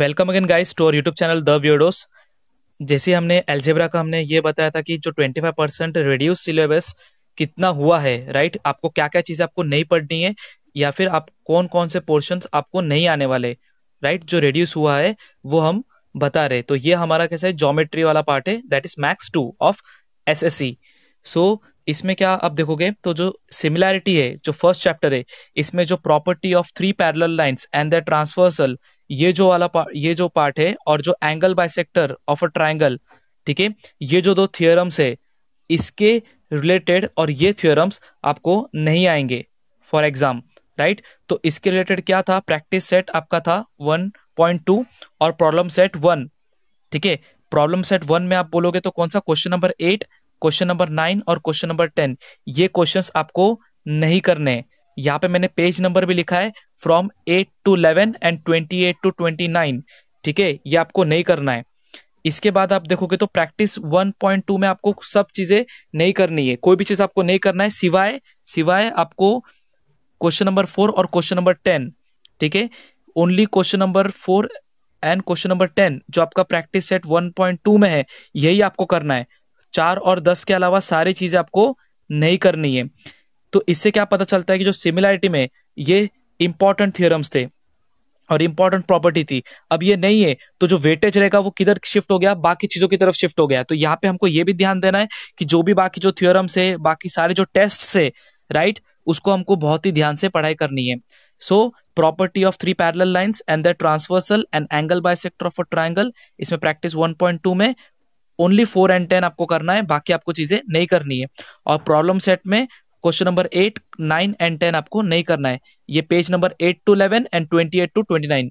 Welcome again guys to our YouTube channel the videos जैसे हमने algebra का हमने ये बताया था कि जो 25 परसेंट रेड्यूस सिलेबस कितना हुआ है राइट आपको क्या क्या चीज़ें आपको नहीं पढ़नी है या फिर आप कौन कौन से पोर्शंस आपको नहीं आने वाले राइट जो रेड्यूस हुआ है वो हम बता रहे तो ये हमारा कैसा है जोमेट्री वाला पार्ट है that is maths two of S S C so इसमें क्या आप देखोगे तो जो सिमिलैरिटी है जो फर्स्ट चैप्टर है इसमें जो property of three parallel lines and the transversal ये जो वाला ये जो पार्ट है और जो angle sector of a triangle ठीक है ये जो दो थियोरम्स है इसके रिलेटेड और ये थियोरम्स आपको नहीं आएंगे फॉर एग्जाम राइट तो इसके रिलेटेड क्या था प्रैक्टिस सेट आपका था वन पॉइंट टू और प्रॉब्लम सेट वन ठीक है प्रॉब्लम सेट वन में आप बोलोगे तो कौन सा question number eight question number nine और क्वेश्चन नंबर टेन ये क्वेश्चंस आपको नहीं करने हैं यहाँ पे मैंने पेज नंबर भी लिखा है from eight to eleven and twenty eight to twenty nine ठीक है ये आपको नहीं करना है इसके बाद आप देखोगे तो प्रैक्टिस 1.2 में आपको सब चीजें नहीं करनी है कोई भी चीज आपको नहीं करना है सिवाय सिवाय आपको क्वेश्चन नंबर फोर और क्वेश्चन नंबर टेन ठीक है only question number four and question number ten जो आपका प्रैक्टिस सेट 1.2 में है यही आपको करना है चार और दस के अलावा सारी चीजें आपको नहीं करनी है तो इससे क्या पता चलता है कि जो सिमिलैरिटी में ये इंपॉर्टेंट थियोरम्स थे और इंपॉर्टेंट प्रॉपर्टी थी अब ये नहीं है तो जो वेटेज रहेगा वो किधर शिफ्ट हो गया बाकी चीजों की तरफ शिफ्ट हो गया तो यहाँ पे हमको ये भी ध्यान देना है कि जो भी बाकी जो थियोरम्स है बाकी सारे जो टेस्ट है राइट उसको हमको बहुत ही ध्यान से पढ़ाई करनी है so property of three parallel line and the transversal and angle bisector of a triangle इसमें प्रैक्टिस टू में ओनली फोर एंड टेन आपको करना है बाकी आपको चीजें नहीं करनी है और प्रॉब्लम सेट में question number eight nine and ten आपको नहीं करना है ये page number eight to eleven and twenty eight to twenty nine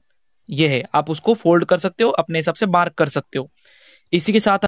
ये है आप उसको फोल्ड कर सकते हो अपने हिसाब से मार्क कर सकते हो इसी के साथ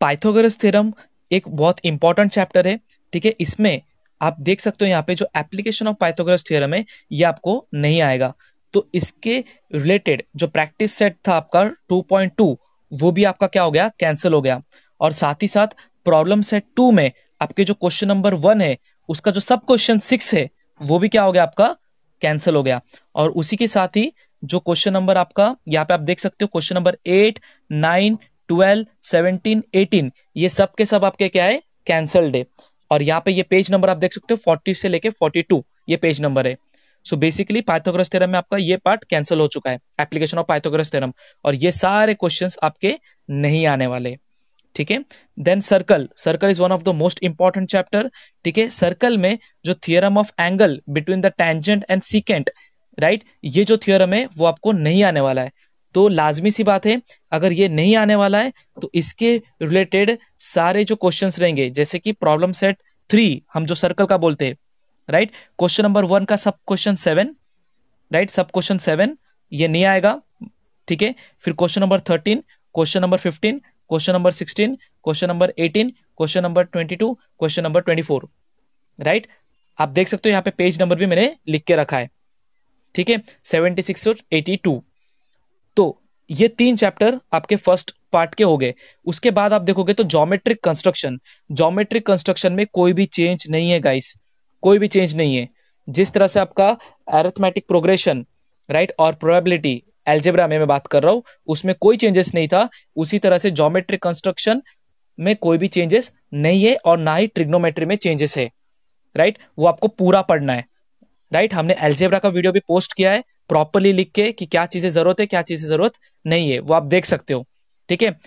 पाइथोगरस थ्योरम एक बहुत इंपॉर्टेंट चैप्टर है ठीक है इसमें आप देख सकते हो यहाँ पे जो एप्लीकेशन ऑफ पाइथोगरस थ्योरम है ये आपको नहीं आएगा तो इसके रिलेटेड जो प्रैक्टिस सेट था आपका 2.2 वो भी आपका क्या हो गया कैंसिल हो गया और साथ ही साथ प्रॉब्लम सेट टू में आपके जो क्वेश्चन नंबर वन है उसका जो सब क्वेश्चन सिक्स है वो भी क्या हो गया आपका कैंसिल हो गया और उसी के साथ ही जो क्वेश्चन नंबर आपका यहाँ पे आप देख सकते हो question number eight nine twelve seventeen eighteen ये सब के सब आपके क्या है कैंसल्ड है और यहाँ पे ये पेज नंबर आप देख सकते हो फोर्टी से लेके फोर्टी टू ये पेज नंबर है सो बेसिकली पाइथोग्रस थ्योरम में आपका ये पार्ट कैंसिल हो चुका है एप्लीकेशन ऑफ पाइथोग्रस थ्योरम और ये सारे क्वेश्चंस आपके नहीं आने वाले ठीक है then circle circle is one of the most important chapter ठीक है सर्कल में जो theorem of angle between the tangent and secant right ये जो थियोरम है वो आपको नहीं आने वाला है तो लाजमी सी बात है अगर ये नहीं आने वाला है तो इसके रिलेटेड सारे जो क्वेश्चन रहेंगे जैसे कि प्रॉब्लम सेट थ्री हम जो सर्कल का बोलते हैं राइट क्वेश्चन नंबर वन का sub question seven right sub question seven ये नहीं आएगा ठीक है फिर question number thirteen question number fifteen question number sixteen question number eighteen question number twenty two question number twenty four right आप देख सकते हो यहाँ पे पेज नंबर भी मैंने लिख के रखा है ठीक है सेवेंटी सिक्स और एटी टू तो ये तीन चैप्टर आपके फर्स्ट पार्ट के हो गए उसके बाद आप देखोगे तो जोमेट्रिक कंस्ट्रक्शन जोमेट्रिक कंस्ट्रक्शन में कोई भी चेंज नहीं है गाइस कोई भी चेंज नहीं है जिस तरह से आपका एरेथमेटिक प्रोग्रेशन राइट और प्रोबेबिलिटी एल्जेब्रा में मैं बात कर रहा हूँ उसमें कोई चेंजेस नहीं था उसी तरह से जोमेट्रिक कंस्ट्रक्शन में कोई भी चेंजेस नहीं है और ना ही ट्रिग्नोमेट्री में चेंजेस है राइट वो आपको पूरा पढ़ना है राइट हमने एल्जेब्रा का वीडियो भी पोस्ट किया है प्रॉपरली लिख के कि क्या चीजें जरूरत है क्या चीजें जरूरत नहीं है वो आप देख सकते हो ठीक है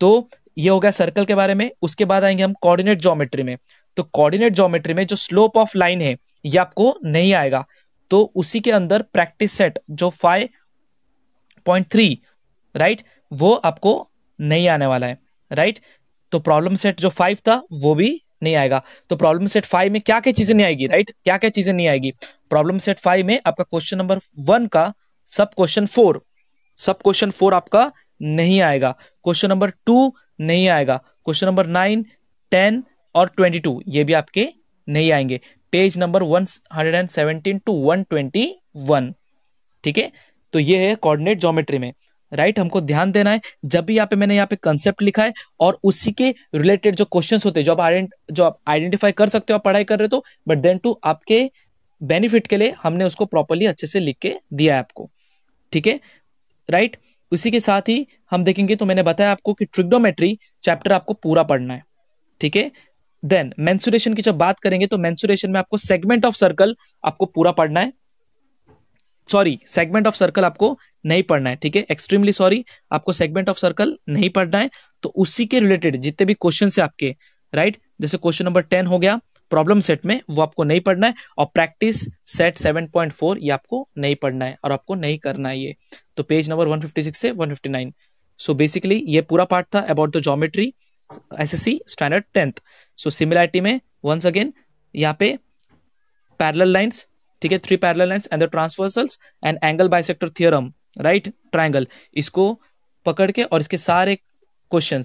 तो ये हो गया सर्कल के बारे में उसके बाद आएंगे हम कोऑर्डिनेट ज्योमेट्री में तो कोऑर्डिनेट ज्योमेट्री में जो स्लोप ऑफ लाइन है ये आपको नहीं आएगा तो उसी के अंदर प्रैक्टिस सेट जो फाइव पॉइंट थ्री राइट वो आपको नहीं आने वाला है राइट तो प्रॉब्लम सेट जो फाइव था वो भी नहीं आएगा तो प्रॉब्लम सेट फाइव में क्या क्या चीजें नहीं आएगी राइट क्या क्या चीजें नहीं आएगी प्रॉब्लम सेट फाइव में आपका क्वेश्चन नंबर वन का sub question four sub question four आपका नहीं आएगा क्वेश्चन नंबर टू नहीं आएगा क्वेश्चन नंबर नाइन टेन और ट्वेंटी टू ये भी आपके नहीं आएंगे page number one hundred and seventeen to one twenty one ठीक है तो ये है कोऑर्डिनेट ज्योमेट्री में राइट right? हमको ध्यान देना है जब भी यहाँ पे मैंने यहाँ पे कंसेप्ट लिखा है और उसी के रिलेटेड जो क्वेश्चंस होते हैं जो आप जो आप आइडेंटिफाई कर सकते हो आप पढ़ाई कर रहे तो बट देन टू आपके बेनिफिट के लिए हमने उसको प्रॉपरली अच्छे से लिख के दिया है आपको ठीक है राइट उसी के साथ ही हम देखेंगे तो मैंने बताया आपको कि ट्रिग्नोमेट्री चैप्टर आपको पूरा पढ़ना है ठीक है देन मेंसुरेशन की जब बात करेंगे तो मेंसुरेशन में आपको सेगमेंट ऑफ सर्कल आपको पूरा पढ़ना है सॉरी सेगमेंट ऑफ सर्कल आपको नहीं पढ़ना है ठीक है एक्सट्रीमली सॉरी आपको सेगमेंट ऑफ सर्कल नहीं पढ़ना है तो उसी के रिलेटेड जितने भी क्वेश्चन है आपके राइट right? जैसे क्वेश्चन नंबर टेन हो गया प्रॉब्लम सेट में वो आपको नहीं पढ़ना है और प्रैक्टिस सेट 7.4 ये आपको नहीं पढ़ना है और आपको नहीं करना है ये तो पेज नंबर 156 से 159 सो so बेसिकली ये पूरा पार्ट था about the geometry SSC standard tenth so similarity में वंस अगेन यहाँ पे पैरल लाइन्स ठीक है three parallel line and transversals and angle sector theorem right triangle इसको पकड़ के और इसके सारे question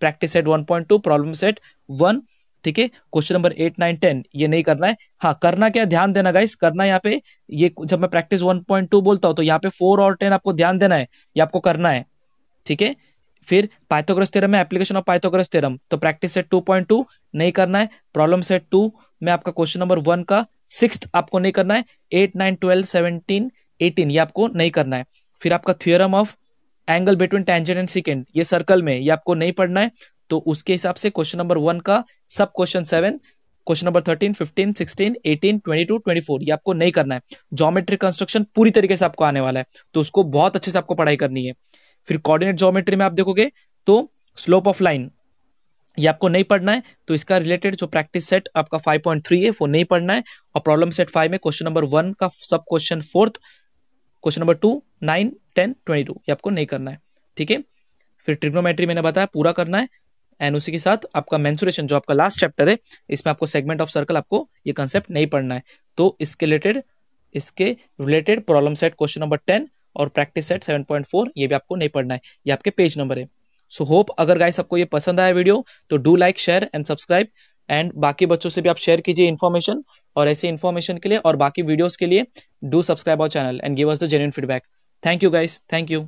practice set one point two problem set one ठीक है question number eight nine ten ये नहीं करना है हाँ करना क्या ध्यान देना गाइस करना यहाँ पे ये जब मैं प्रैक्टिस वन पॉइंट टू बोलता हूँ तो यहाँ पे फोर और टेन आपको ध्यान देना है ये आपको करना है ठीक है फिर पाइथोग्रस थ्योरम में एप्लीकेशन ऑफ पाइथोग्रस थ्योरम तो practice set two point two नहीं करना है प्रॉब्लम सेट टू में आपका क्वेश्चन नंबर वन का सिक्स आपको नहीं करना है eight nine twelve seventeen eighteen ये आपको नहीं करना है फिर आपका theorem of angle between tangent and secant ये सर्कल में ये आपको नहीं पढ़ना है तो उसके हिसाब से क्वेश्चन नंबर वन का sub question seven question number thirteen fifteen sixteen eighteen twenty two twenty four ये आपको नहीं करना है ज्योमेट्री कंस्ट्रक्शन पूरी तरीके से आपको आने वाला है तो उसको बहुत अच्छे से आपको पढ़ाई करनी है फिर कोऑर्डिनेट जोमेट्री में आप देखोगे तो स्लोप ऑफ लाइन ये आपको नहीं पढ़ना है तो इसका रिलेटेड जो प्रैक्टिस सेट आपका 5.3 है वो नहीं पढ़ना है और प्रॉब्लम सेट फाइव में क्वेश्चन नंबर वन का sub question fourth question number two nine ten twenty two ये आपको नहीं करना है ठीक है फिर ट्रिग्नोमेट्री मैंने बताया पूरा करना है एंड उसी के साथ आपका मैंसुरेशन जो आपका लास्ट चैप्टर है इसमें आपको सेगमेंट ऑफ सर्कल आपको ये कंसेप्ट नहीं पढ़ना है तो इसके रिलेटेड इसके related problem set question number ten और प्रैक्टिस सेट फोर ये भी आपको नहीं पढ़ना है ये आपके पेज नंबर है सो होप अगर गाइस आपको ये पसंद आया वीडियो तो do like share and subscribe and बाकी बच्चों से भी आप शेयर कीजिए इन्फॉर्मेशन और ऐसे इन्फॉर्मेशन के लिए और बाकी वीडियोस के लिए do subscribe our channel and give us the genuine feedback thank you guys thank you